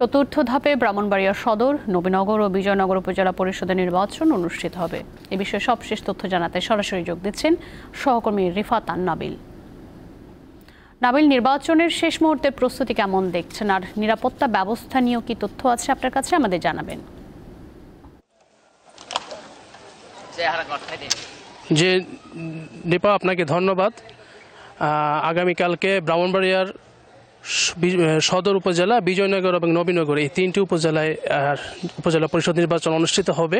চতুর্থ ধাপে ব্রাহ্মণবাড়িয়া সদর নবীনগর ও বিজয়নগর উপজেলা পরিষদের নির্বাচন অনুষ্ঠিত হবে এ বিষয়ে সবশেষ তথ্য জানাতে সরাসরি যোগ দিচ্ছেন সহকর্মী রিফাতান নাবিল নাবিল নির্বাচনের শেষ মুহূর্তে প্রস্তুতি কেমন দেখছেন আর নিরাপত্তা ব্যবস্থা নিয়েও কি তথ্য আছে আপনার কাছে আমাদের জানাবেন যে দীপা আপনাকে ধন্যবাদ আগামীকালকে ব্রাহ্মণবাড়িয়ার সদর উপজেলা বিজয়নগর এবং নবীনগর এই তিনটি উপজেলায় উপজেলা পরিষদ নির্বাচন অনুষ্ঠিত হবে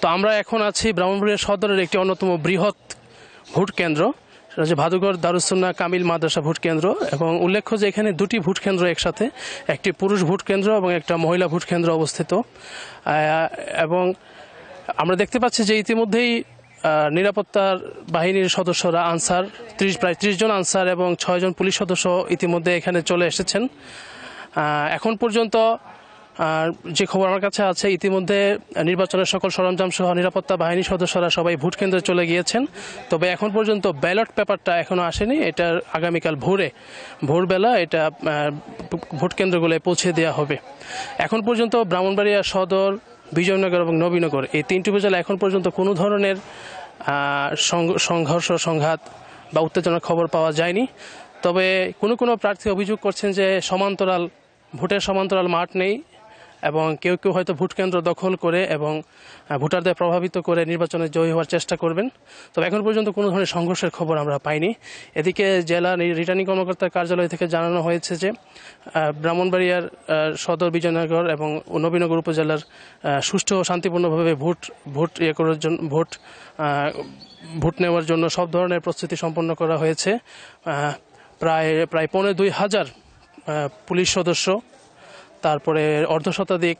তো আমরা এখন আছি ব্রাহ্মণপুরের সদরের একটি অন্যতম বৃহৎ ভোট কেন্দ্র সেটা হচ্ছে ভাদুঘর দারুসুন্না কামিল মাদ্রাসা ভোট কেন্দ্র এবং উল্লেখ্য যে এখানে দুটি ভোট কেন্দ্র একসাথে একটি পুরুষ ভোট কেন্দ্র এবং একটা মহিলা ভোট কেন্দ্র অবস্থিত এবং আমরা দেখতে পাচ্ছি যে ইতিমধ্যেই নিরাপত্তার বাহিনীর সদস্যরা আনসার ত্রিশ প্রায় ত্রিশ জন আনসার এবং ছয়জন পুলিশ সদস্য ইতিমধ্যে এখানে চলে এসেছেন এখন পর্যন্ত যে খবর আমার কাছে আছে ইতিমধ্যে নির্বাচনের সকল সরঞ্জাম সহ নিরাপত্তা বাহিনীর সদস্যরা সবাই ভোট কেন্দ্রে চলে গিয়েছেন তবে এখন পর্যন্ত ব্যালট পেপারটা এখনও আসেনি এটা আগামীকাল ভোরে ভোরবেলা এটা ভোট কেন্দ্রগুলোয় পৌঁছে দেওয়া হবে এখন পর্যন্ত ব্রাহ্মণবাড়িয়া সদর বিজয়নগর এবং নবীনগর এই তিনটি উপজেলা এখন পর্যন্ত কোনো ধরনের সংঘর্ষ সংঘাত বা উত্তেজনার খবর পাওয়া যায়নি তবে কোনো কোনো প্রার্থী অভিযোগ করছেন যে সমান্তরাল ভোটের সমান্তরাল মাঠ নেই এবং কেউ কেউ হয়তো ভোট কেন্দ্র দখল করে এবং ভোটারদের প্রভাবিত করে নির্বাচনে জয়ী হওয়ার চেষ্টা করবেন তবে এখন পর্যন্ত কোনো ধরনের সংঘর্ষের খবর আমরা পাইনি এদিকে জেলা রিটার্নিং কর্মকর্তার কার্যালয় থেকে জানানো হয়েছে যে ব্রাহ্মণবাড়িয়ার সদর বিজয়নগর এবং নবীনগর উপজেলার সুষ্ঠু ও শান্তিপূর্ণভাবে ভোট ভোট ইয়ে করার জন্য ভোট ভোট নেওয়ার জন্য সব ধরনের প্রস্তুতি সম্পন্ন করা হয়েছে প্রায় প্রায় পৌনে দুই হাজার পুলিশ সদস্য তারপরে অর্ধশতাধিক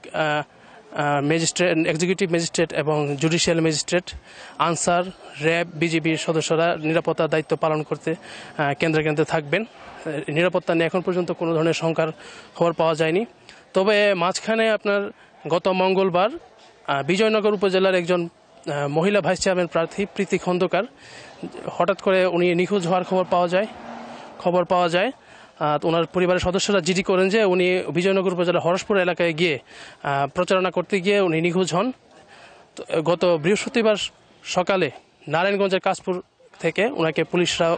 ম্যাজিস্ট্রেট এক্সিকিউটিভ ম্যাজিস্ট্রেট এবং জুডিশিয়াল ম্যাজিস্ট্রেট আনসার র্যাব বিজিবির সদস্যরা নিরাপত্তার দায়িত্ব পালন করতে কেন্দ্রে কেন্দ্রে থাকবেন নিরাপত্তা নিয়ে এখন পর্যন্ত কোনো ধরনের শঙ্কার খবর পাওয়া যায়নি তবে মাঝখানে আপনার গত মঙ্গলবার বিজয়নগর উপজেলার একজন মহিলা ভাইস চেয়ারম্যান প্রার্থী প্রীতি খন্দকার হঠাৎ করে উনি নিখোঁজ হওয়ার খবর পাওয়া যায় খবর পাওয়া যায় ওনার পরিবারের সদস্যরা জিডি করেন যে উনি বিজয়নগর উপজেলার হরসপুর এলাকায় গিয়ে প্রচারণা করতে গিয়ে উনি নিখোঁজ হন গত বৃহস্পতিবার সকালে নারায়ণগঞ্জের কাশপুর থেকে ওনাকে পুলিশরা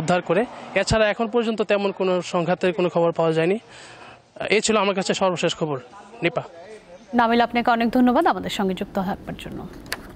উদ্ধার করে এছাড়া এখন পর্যন্ত তেমন কোনো সংঘাতের কোনো খবর পাওয়া যায়নি এই ছিল আমার কাছে সর্বশেষ খবর নিপা নামিল আপনাকে অনেক ধন্যবাদ আমাদের সঙ্গে যুক্ত থাকবার জন্য